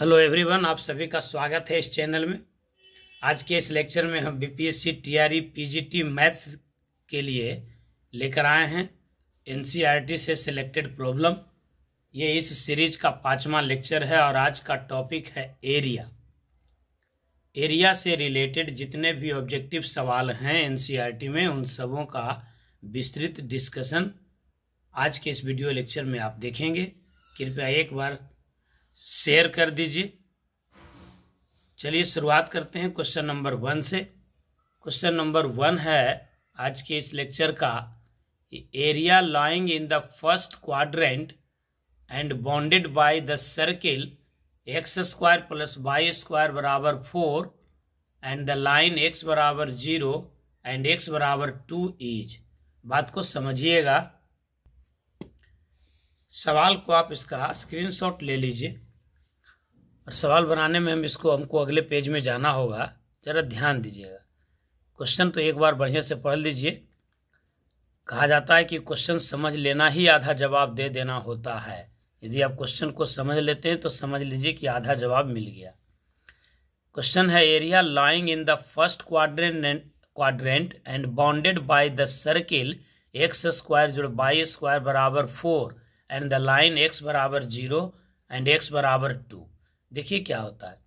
hello everyone आप सभी का स्वागत है इस चैनल में आज के इस लेक्चर में हम बीपीएससी टीआरई पीजीटी मैथ्स के लिए लेकर आए हैं एनसीईआरटी e से सिलेक्टेड प्रॉब्लम ये इस सीरीज का पांचवा लेक्चर है और आज का टॉपिक है एरिया एरिया से रिलेटेड जितने भी ऑब्जेक्टिव सवाल हैं एनसीईआरटी e में उन सबों का विस्तृत डिस्कशन आज के इस वीडियो लेक्चर में आप देखेंगे कृपया एक बार शेयर कर दीजिए चलिए शुरुआत करते हैं क्वेश्चन नंबर वन से क्वेश्चन नंबर वन है आज के इस लेक्चर का area lying in the first quadrant and bounded by the circle x square plus y square बराबर four and the line x बराबर जीरो एंड एक्स बराबर two is बात को समझिएगा सवाल को आप इसका स्क्रीनशॉट ले लीजिए और सवाल बनाने में हम इसको हमको अगले पेज में जाना होगा ज़रा ध्यान दीजिएगा क्वेश्चन तो एक बार बढ़िया से पढ़ लीजिए कहा जाता है कि क्वेश्चन समझ लेना ही आधा जवाब दे देना होता है यदि आप क्वेश्चन को समझ लेते हैं तो समझ लीजिए कि आधा जवाब मिल गया क्वेश्चन है area lying in the first quadrant quadrant and bounded by the circle x square जुड़ बाई स्क्वायर बराबर four and the line x बराबर जीरो एंड एक्स बराबर टू देखिए क्या होता है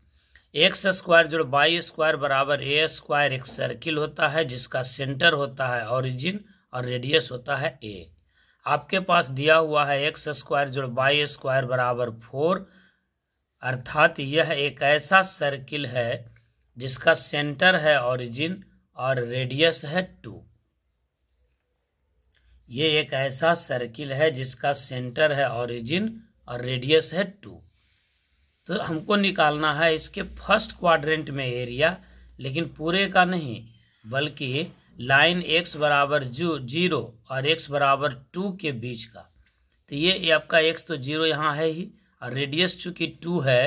एक्स स्क्वायर जोड़ बाई स्क्वायर बराबर ए स्क्वायर एक सर्किल होता है जिसका सेंटर होता है ऑरिजिन और रेडियस होता है ए आपके पास दिया हुआ है एक्स स्क्वायर जोड़ बाई स्क्वायर बराबर फोर अर्थात यह एक ऐसा सर्किल है जिसका सेंटर है ऑरिजिन और रेडियस है टू ये एक ऐसा सर्किल है जिसका सेंटर है ऑरिजिन और रेडियस है टू तो हमको निकालना है इसके फर्स्ट क्वाड्रेंट में एरिया लेकिन पूरे का नहीं बल्कि लाइन एक्स बराबर जो जीरो और एक्स बराबर टू के बीच का तो ये, आपका एक्स तो जीरो यहाँ है ही और रेडियस चूंकि टू है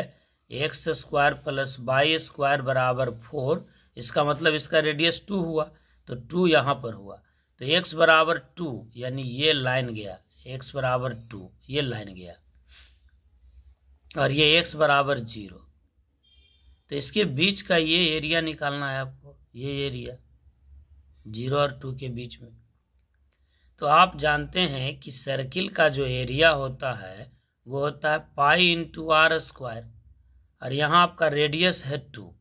x square plus y square बराबर फोर इसका मतलब इसका रेडियस टू हुआ तो टू यहाँ पर हुआ तो एक्स बराबर टू यानी ये लाइन गया एक्स बराबर टू ये लाइन गया और ये एक्स बराबर जीरो तो इसके बीच का ये एरिया निकालना है आपको ये एरिया जीरो और टू के बीच में तो आप जानते हैं कि सर्किल का जो एरिया होता है वो होता है पाई इंटू आर स्क्वायर और यहाँ आपका रेडियस है टू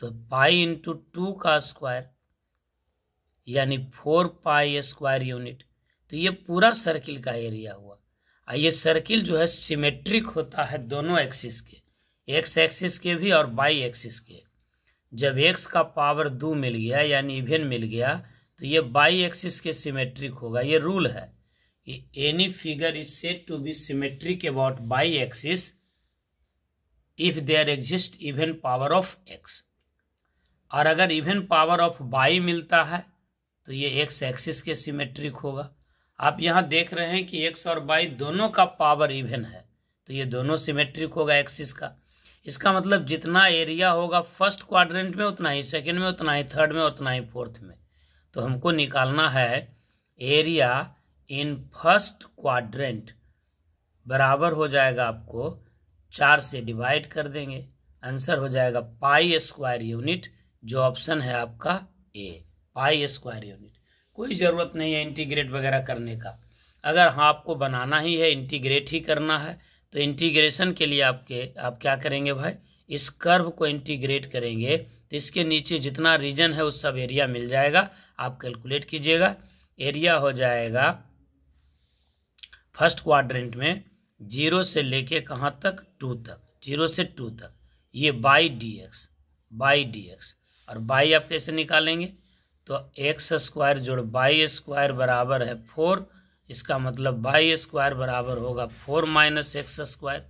तो पाई इंटू टू का स्क्वायर यानी फोर पाई स्क्वायर यूनिट तो ये पूरा सर्किल का एरिया हुआ और ये सर्किल जो है सिमेट्रिक होता है दोनों एक्सिस के एक्स एक्सिस के भी और बाई एक्सिस के जब एक्स का पावर दो मिल गया यानी इवेन मिल गया तो ये बाई एक्सिस के सिमेट्रिक होगा ये रूल है कि any figure is set to be symmetric about y axis if there exist even power of x और अगर इवेन पावर ऑफ बाई मिलता है तो ये एक्स एक्सिस के सिमेट्रिक होगा आप यहाँ देख रहे हैं कि एक्स और वाई दोनों का पावर इवन है तो ये दोनों सिमेट्रिक होगा एक्सिस का इसका मतलब जितना एरिया होगा फर्स्ट क्वाड्रेंट में उतना ही सेकंड में उतना ही थर्ड में उतना ही फोर्थ में तो हमको निकालना है एरिया इन फर्स्ट क्वाड्रेंट बराबर हो जाएगा आपको चार से डिवाइड कर देंगे आंसर हो जाएगा पाई स्क्वायर यूनिट जो ऑप्शन है आपका ए पाई स्क्वायर यूनिट कोई ज़रूरत नहीं है इंटीग्रेट वगैरह करने का अगर हाँ आपको बनाना ही है इंटीग्रेट ही करना है तो इंटीग्रेशन के लिए आपके आप क्या करेंगे भाई इस कर्व को इंटीग्रेट करेंगे तो इसके नीचे जितना रीजन है उस सब एरिया मिल जाएगा आप कैलकुलेट कीजिएगा एरिया हो जाएगा फर्स्ट क्वाड्रेंट में जीरो से लेके कहाँ तक टू तक जीरो से टू तक ये y d x y d x और बाई आप कैसे निकालेंगे तो एक्स स्क्वायर जोड़ बाई स्क्वायर बराबर है फोर इसका मतलब बाई स्क्वायर बराबर होगा फोर माइनस एक्स स्क्वायर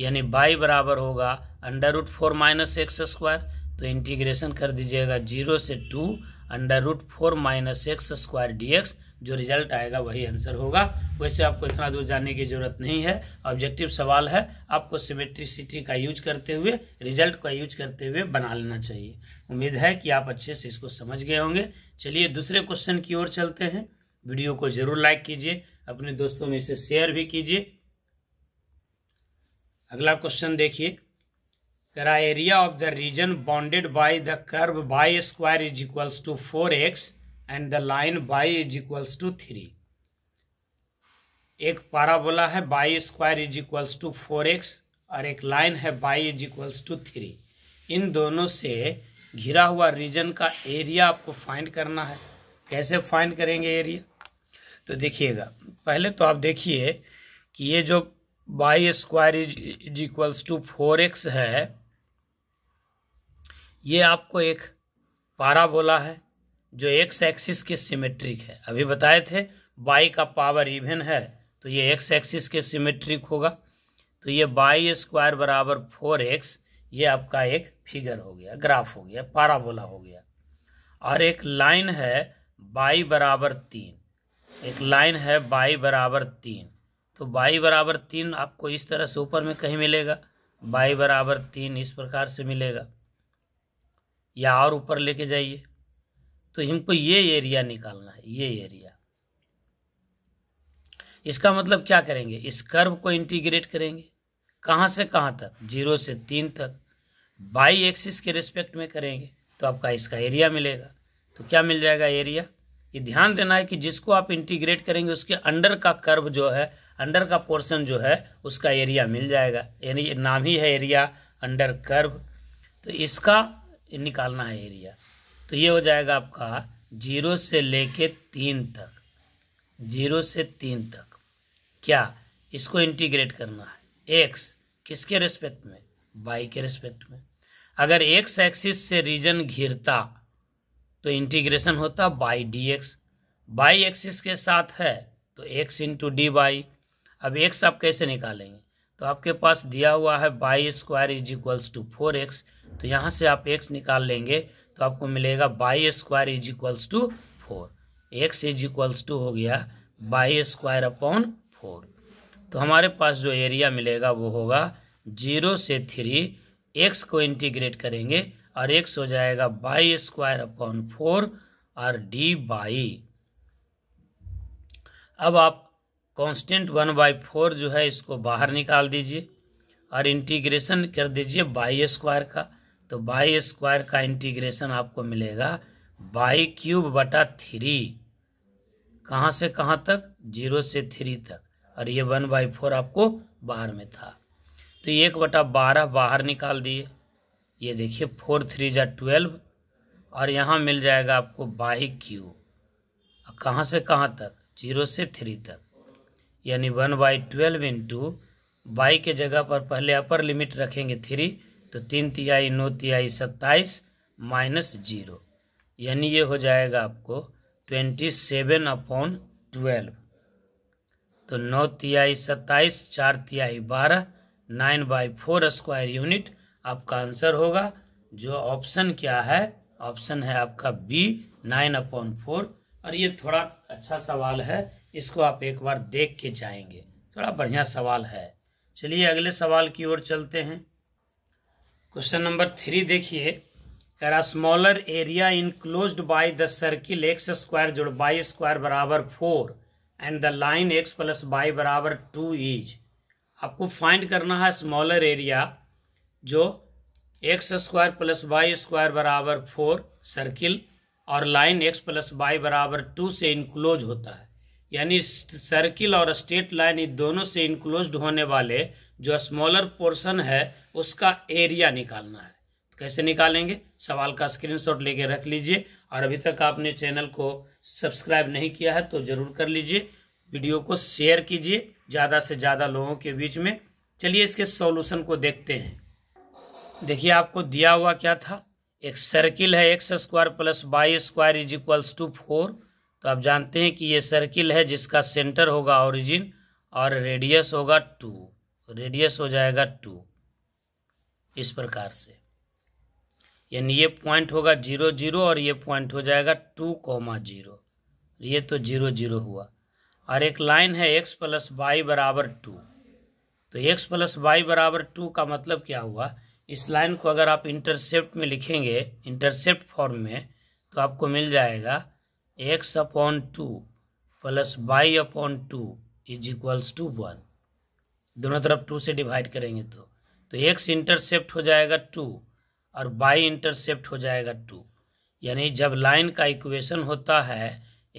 यानी बाई बराबर होगा under root four minus x square तो इंटीग्रेशन कर दीजिएगा जीरो से two under root four minus x square d x जो रिजल्ट आएगा वही आंसर होगा वैसे आपको इतना दूर जाने की जरूरत नहीं है ऑब्जेक्टिव सवाल है आपको सिमेट्रिसिटी का यूज करते हुए रिजल्ट का यूज करते हुए बना लेना चाहिए उम्मीद है कि आप अच्छे से इसको समझ गए होंगे चलिए दूसरे क्वेश्चन की ओर चलते हैं वीडियो को जरूर लाइक कीजिए अपने दोस्तों में इसे शेयर भी कीजिए अगला क्वेश्चन देखिए करा area of the region bounded by the curve y square is equals to four x and the line y is equals to three एक पाराबोला है y square is equals to four x और एक line है y is equals to three इन दोनों से घिरा हुआ रीजन का एरिया आपको फाइंड करना है कैसे फाइंड करेंगे एरिया तो देखिएगा पहले तो आप देखिए कि ये जो y square is equals to four x है ये आपको एक पारा बोला है जो एक्स एक्सिस के सिमेट्रिक है अभी बताए थे बाई का पावर इवन है तो ये एक्स एक्सिस के सिमेट्रिक होगा तो ये बाई स्क्वायर बराबर फोर एक्स ये आपका एक फिगर हो गया ग्राफ हो गया पाराबोला हो गया और एक लाइन है बाई बराबर तीन एक लाइन है बाई बराबर तीन तो बाई बराबर तीन आपको इस तरह से ऊपर में कहीं मिलेगा बाई बराबर तीन इस प्रकार से मिलेगा या और ऊपर लेके जाइए तो हमको ये एरिया निकालना है ये एरिया इसका मतलब क्या करेंगे इस कर्व को इंटीग्रेट करेंगे कहाँ से कहाँ तक जीरो से तीन तक बाई एक्सिस के रिस्पेक्ट में करेंगे तो आपका इसका एरिया मिलेगा तो क्या मिल जाएगा एरिया ये ध्यान देना है कि जिसको आप इंटीग्रेट करेंगे उसके अंडर का कर्व जो है अंडर का पोर्शन जो है उसका एरिया मिल जाएगा यानी नाम ही है एरिया अंडर कर्व तो इसका निकालना है एरिया तो ये हो जाएगा आपका जीरो से लेके तीन तक जीरो से तीन तक क्या इसको इंटीग्रेट करना है एक्स किसके रिस्पेक्ट में वाई के रिस्पेक्ट में अगर एक्स एक्सिस से रीजन घिरता तो इंटीग्रेशन होता y d x y axis के साथ है तो एक्स इंटू डी बाई अब एक्स आप कैसे निकालेंगे तो आपके पास दिया हुआ है y square is equals to four x तो यहाँ से आप एक्स निकाल लेंगे तो आपको मिलेगा y square is equals to four x is equals to हो गया बाई स्क्वायर अपॉन फोर तो हमारे पास जो एरिया मिलेगा वो होगा जीरो से थ्री एक्स को इंटीग्रेट करेंगे और एक्स हो जाएगा बाई स्क्वायर अपॉन फोर और डी बाई अब आप कांस्टेंट वन बाई फोर जो है इसको बाहर निकाल दीजिए और इंटीग्रेशन कर दीजिए बाई स्क्वायर का तो बाई स्क्वायर का इंटीग्रेशन आपको मिलेगा बाई क्यूब बटा थ्री कहाँ से कहाँ तक जीरो से थ्री तक और ये वन बाई फोर आपको बाहर में था तो एक बटा बारह बाहर निकाल दिए ये देखिए फोर थ्री जा ट्वेल्व और यहाँ मिल जाएगा आपको बाई क्यू कहाँ से कहाँ तक जीरो से थ्री तक यानी one by twelve into y के जगह पर पहले अपर लिमिट रखेंगे थ्री तो तीन तिहाई नौ तिहाई सत्ताईस माइनस जीरो यानी ये हो जाएगा आपको ट्वेंटी सेवन अपॉन ट्वेल्व तो नौ तिहाई सत्ताईस चार तिहाई बारह nine by four square unit आपका आंसर होगा जो ऑप्शन क्या है ऑप्शन है आपका बी नाइन अपॉन फोर और ये थोड़ा अच्छा सवाल है इसको आप एक बार देख के जाएंगे थोड़ा बढ़िया सवाल है चलिए अगले सवाल की ओर चलते हैं क्वेश्चन नंबर थ्री देखिए करा smaller area enclose by the circle x square जोड़ बाई स्क्वायर बराबर four and the line x plus y बराबर टू इज आपको फाइंड करना है स्मॉलर एरिया जो x square plus y square बराबर फोर सर्किल और लाइन एक्स प्लस वाई बराबर टू से इनक्लोज होता है यानी सर्किल और स्ट्रेट लाइन इन दोनों से इनक्लोज होने वाले जो स्मॉलर पोर्शन है उसका एरिया निकालना है तो कैसे निकालेंगे सवाल का स्क्रीनशॉट लेके रख लीजिए और अभी तक आपने चैनल को सब्सक्राइब नहीं किया है तो ज़रूर कर लीजिए वीडियो को शेयर कीजिए ज़्यादा से ज़्यादा लोगों के बीच में चलिए इसके सॉल्यूशन को देखते हैं देखिए आपको दिया हुआ क्या था एक सर्किल है x square plus y square is equals to four तो आप जानते हैं कि ये सर्किल है जिसका सेंटर होगा ओरिजिन और रेडियस होगा टू रेडियस हो जाएगा टू इस प्रकार से यानी ये पॉइंट होगा जीरो जीरो और ये पॉइंट हो जाएगा टू कॉमा जीरो ये तो जीरो जीरो हुआ और एक लाइन है एक्स प्लस वाई बराबर टू तो एक्स प्लस वाई बराबर टू का मतलब क्या हुआ इस लाइन को अगर आप इंटरसेप्ट में लिखेंगे इंटरसेप्ट फॉर्म में तो आपको मिल जाएगा x upon two plus y upon two is equals to one दोनों तरफ टू से डिवाइड करेंगे तो तो एक्स इंटरसेप्ट हो जाएगा टू और बाई इंटरसेप्ट हो जाएगा टू यानी जब लाइन का इक्वेशन होता है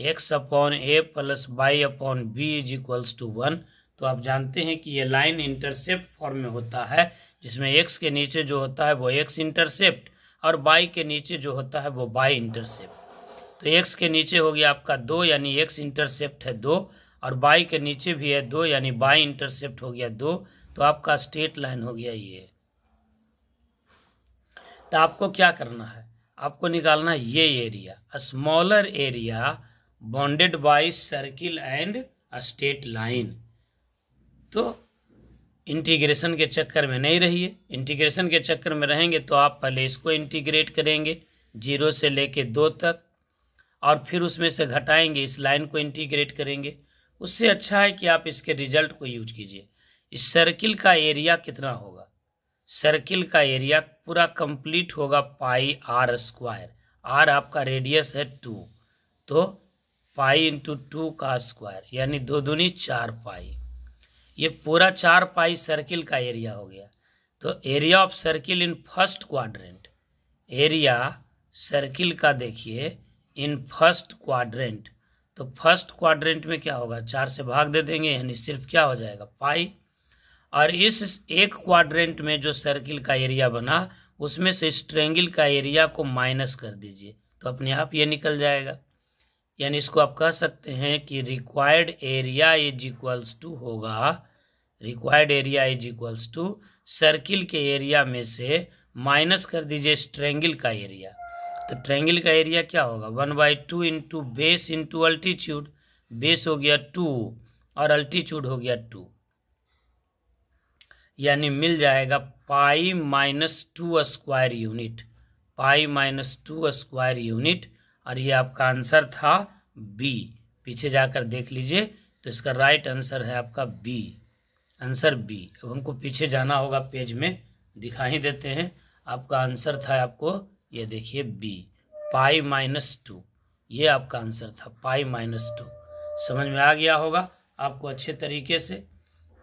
x upon a plus y upon b is equals to one तो आप जानते हैं कि ये लाइन इंटरसेप्ट फॉर्म में होता है जिसमें एक्स के नीचे जो होता है वो एक्स इंटरसेप्ट और बाई के नीचे जो होता है वो बाई इंटरसेप्ट तो एक्स के नीचे हो गया आपका दो यानी एक्स इंटरसेप्ट है दो और बाई के नीचे भी है दो यानी बाई इंटरसेप्ट हो गया दो तो आपका स्ट्रेट लाइन हो गया ये तो आपको क्या करना है आपको निकालना ये area smaller area bonded by circle and straight line तो इंटीग्रेशन के चक्कर में नहीं रहिए इंटीग्रेशन के चक्कर में रहेंगे तो आप पहले इसको इंटीग्रेट करेंगे जीरो से लेके दो तक और फिर उसमें से घटाएंगे इस लाइन को इंटीग्रेट करेंगे उससे अच्छा है कि आप इसके रिजल्ट को यूज कीजिए इस सर्किल का एरिया कितना होगा सर्किल का एरिया पूरा कंप्लीट होगा पाई आर स्क्वायर आर आपका रेडियस है टू तो पाई इंटू टू का स्क्वायर यानी दो दूनी चार पाई ये पूरा चार पाई सर्किल का एरिया हो गया तो area of circle in first quadrant area circle का देखिए इन फर्स्ट क्वाड्रेंट तो फर्स्ट क्वाड्रेंट में क्या होगा चार से भाग दे देंगे यानी सिर्फ क्या हो जाएगा पाई और इस एक क्वाड्रेंट में जो सर्किल का एरिया बना उसमें से स्ट्रेंगल का एरिया को माइनस कर दीजिए तो अपने आप ये निकल जाएगा यानी इसको आप कह सकते हैं कि required area is equals to होगा required area is equals to circle के एरिया में से माइनस कर दीजिए स्ट्रेंगल का एरिया तो ट्रेंगल का एरिया क्या होगा one by two into base into altitude base हो गया टू और अल्टीच्यूड हो गया टू यानी मिल जाएगा pi minus two square unit pi minus two square unit और ये आपका आंसर था बी पीछे जाकर देख लीजिए तो इसका राइट आंसर है आपका बी आंसर बी अब हमको पीछे जाना होगा पेज में दिखा ही देते हैं आपका आंसर था आपको ये देखिए बी पाई माइनस टू ये आपका आंसर था पाई माइनस टू समझ में आ गया होगा आपको अच्छे तरीके से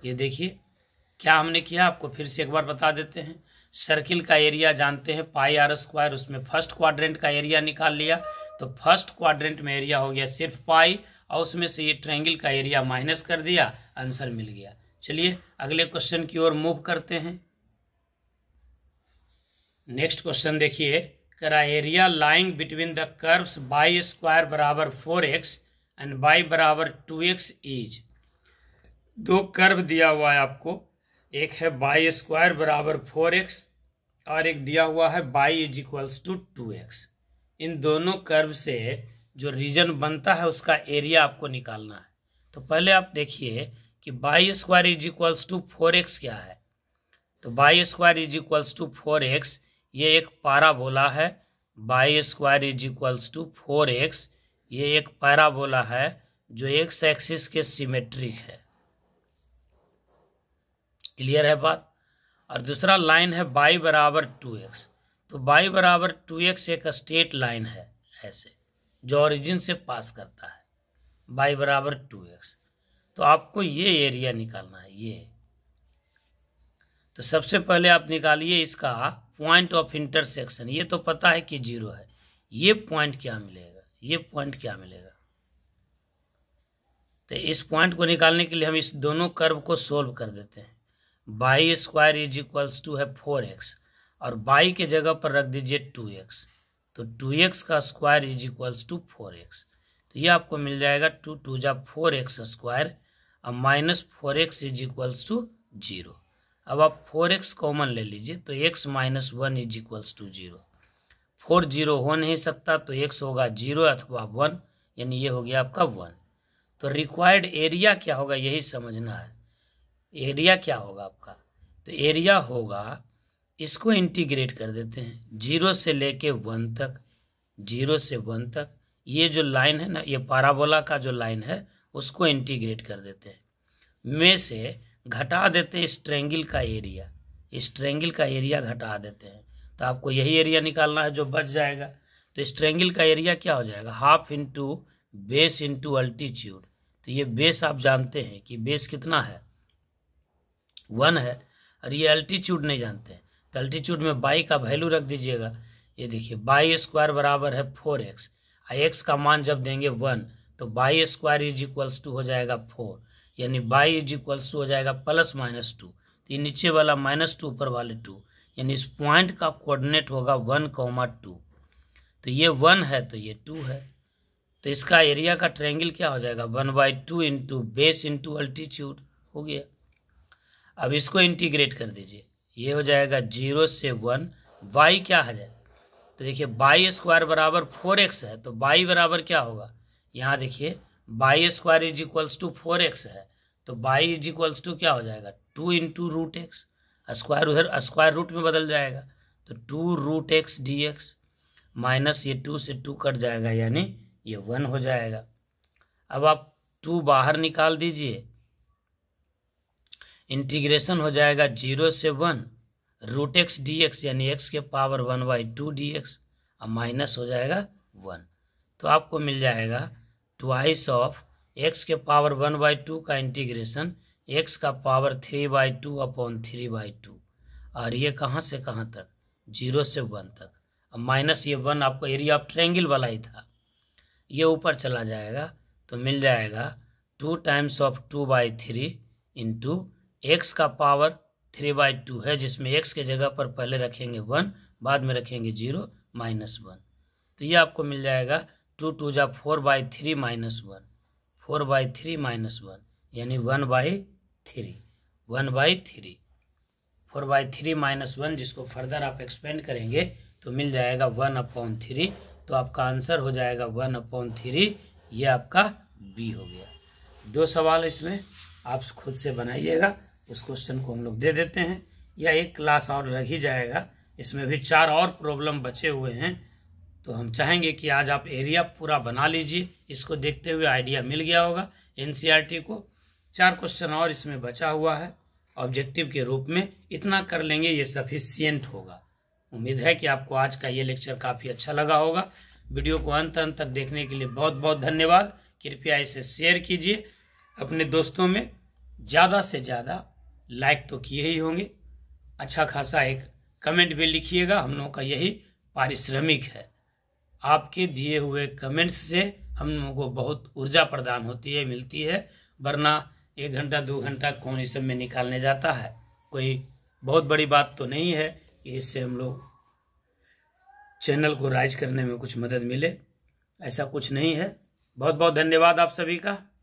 ये देखिए क्या हमने किया आपको फिर से एक बार बता देते हैं सर्किल का एरिया जानते हैं पाई आर स्क्वायर उसमें फर्स्ट क्वाड्रेंट का एरिया निकाल लिया तो फर्स्ट क्वाड्रेंट में एरिया हो गया सिर्फ पाई और उसमें से ये ट्रायंगल का एरिया माइनस कर दिया आंसर मिल गया चलिए अगले क्वेश्चन की ओर मूव करते हैं नेक्स्ट क्वेश्चन देखिए करा area lying between the curves y square बराबर फोर एक्स एंड बाई बराबर टू एक्स इज दो कर्व दिया हुआ है आपको एक है बाई स्क्वायर बराबर फोर एक्स और एक दिया हुआ है y is equals to two x इन दोनों कर्व से जो रीजन बनता है उसका एरिया आपको निकालना है तो पहले आप देखिए कि y square is equals to four x क्या है तो y square is equals to four x ये एक बोला है y square is equals to four x ये एक बोला है जो एक्स एक्सिस के सिमेट्रिक है क्लियर है बात और दूसरा लाइन है बाई बराबर टू एक्स तो बाई बराबर टू एक्स एक स्ट्रेट लाइन है ऐसे जो ओरिजिन से पास करता है बाई बराबर टू एक्स तो आपको ये एरिया निकालना है ये तो सबसे पहले आप निकालिए इसका पॉइंट ऑफ इंटरसेक्शन ये तो पता है कि जीरो है ये पॉइंट क्या मिलेगा ये पॉइंट क्या मिलेगा तो इस पॉइंट को निकालने के लिए हम इस दोनों कर्व को सोल्व कर देते हैं y square is equals to है फोर एक्स और बाई के जगह पर रख दीजिए टू एक्स तो टू एक्स का square is equals to four x तो ये आपको मिल जाएगा टू टू जा फोर एक्स स्क्वायर और minus four x is equals to zero अब आप फोर एक्स कॉमन ले लीजिए तो x minus one is equals to zero four zero हो नहीं सकता तो एक्स होगा जीरो अथवा वन यानी ये हो गया आपका वन तो रिक्वायर्ड एरिया क्या होगा यही समझना है एरिया क्या होगा आपका तो एरिया होगा इसको इंटीग्रेट कर देते हैं जीरो से लेके वन तक जीरो से वन तक ये जो लाइन है ना ये पाराबोला का जो लाइन है उसको इंटीग्रेट कर देते हैं में से घटा देते हैं स्ट्रेंगल का एरिया स्ट्रेंगल का एरिया घटा देते हैं तो आपको यही एरिया निकालना है जो बच जाएगा तो स्ट्रेंगल का एरिया क्या हो जाएगा half into base into altitude तो ये बेस आप जानते हैं कि बेस कितना है वन है और ये अल्टीट्यूड नहीं जानते हैं तो अल्टीट्यूड में बाई का वैल्यू रख दीजिएगा ये देखिए बाई स्क्वायर बराबर है फोर एक्स और एक्स का मान जब देंगे वन तो y square is equals to हो जाएगा फोर यानी बाई इज इक्वल्स टू हो जाएगा प्लस माइनस टू तो ये नीचे वाला माइनस टू ऊपर वाले टू यानी इस पॉइंट का कोऑर्डिनेट होगा वन कौमा टू तो ये वन है तो ये टू है तो इसका एरिया का ट्रेंगल क्या हो जाएगा one by two into base into altitude हो गया अब इसको इंटीग्रेट कर दीजिए ये हो जाएगा जीरो से वन बाई क्या है जाए तो देखिए बाई स्क्वायर बराबर फोर एक्स है तो बाई बराबर क्या होगा यहाँ देखिए y square is equals to four x है तो बाई इज इक्वल्स टू क्या हो जाएगा two into root x square उधर स्क्वायर रूट में बदल जाएगा तो two root x d x minus ये टू से टू कट जाएगा यानी ये वन हो जाएगा अब आप टू बाहर निकाल दीजिए इंटीग्रेशन हो जाएगा जीरो से one root x d x यानी एक्स के power one by two d x और माइनस हो जाएगा वन तो आपको मिल जाएगा ट्वाइस ऑफ एक्स के पावर वन बाई टू का इंटीग्रेशन एक्स का power three by two upon three by two और ये कहाँ से कहाँ तक जीरो से वन तक अब माइनस ये वन आपका एरिया ऑफ ट्रेंगल वाला ही था ये ऊपर चला जाएगा तो मिल जाएगा two times of two by three into x का पावर थ्री बाई टू है जिसमें एक्स के जगह पर पहले रखेंगे वन बाद में रखेंगे जीरो माइनस वन तो ये आपको मिल जाएगा टू टू जा four by three minus one four by three minus one यानी one by three one by three four by three minus one जिसको फर्दर आप एक्सपेंड करेंगे तो मिल जाएगा वन अपॉन थ्री तो आपका आंसर हो जाएगा वन अपॉन थ्री ये आपका बी हो गया दो सवाल इसमें आप खुद से बनाइएगा उस क्वेश्चन को हम लोग दे देते हैं या एक क्लास और रह ही जाएगा इसमें भी चार और प्रॉब्लम बचे हुए हैं तो हम चाहेंगे कि आज आप एरिया पूरा बना लीजिए इसको देखते हुए आइडिया मिल गया होगा एनसीईआरटी e को चार क्वेश्चन और इसमें बचा हुआ है ऑब्जेक्टिव के रूप में इतना कर लेंगे ये सफिशियंट होगा उम्मीद है कि आपको आज का ये लेक्चर काफ़ी अच्छा लगा होगा वीडियो को अंत अंत तक देखने के लिए बहुत बहुत धन्यवाद कृपया इसे शेयर कीजिए अपने दोस्तों में ज़्यादा से ज़्यादा लाइक तो किए ही होंगे अच्छा खासा एक कमेंट भी लिखिएगा हम लोगों का यही पारिश्रमिक है आपके दिए हुए कमेंट्स से हम लोगों को बहुत ऊर्जा प्रदान होती है मिलती है वरना एक घंटा दो घंटा कौन इस समय निकालने जाता है कोई बहुत बड़ी बात तो नहीं है कि इससे हम लोग चैनल को राइज करने में कुछ मदद मिले ऐसा कुछ नहीं है बहुत बहुत धन्यवाद आप सभी का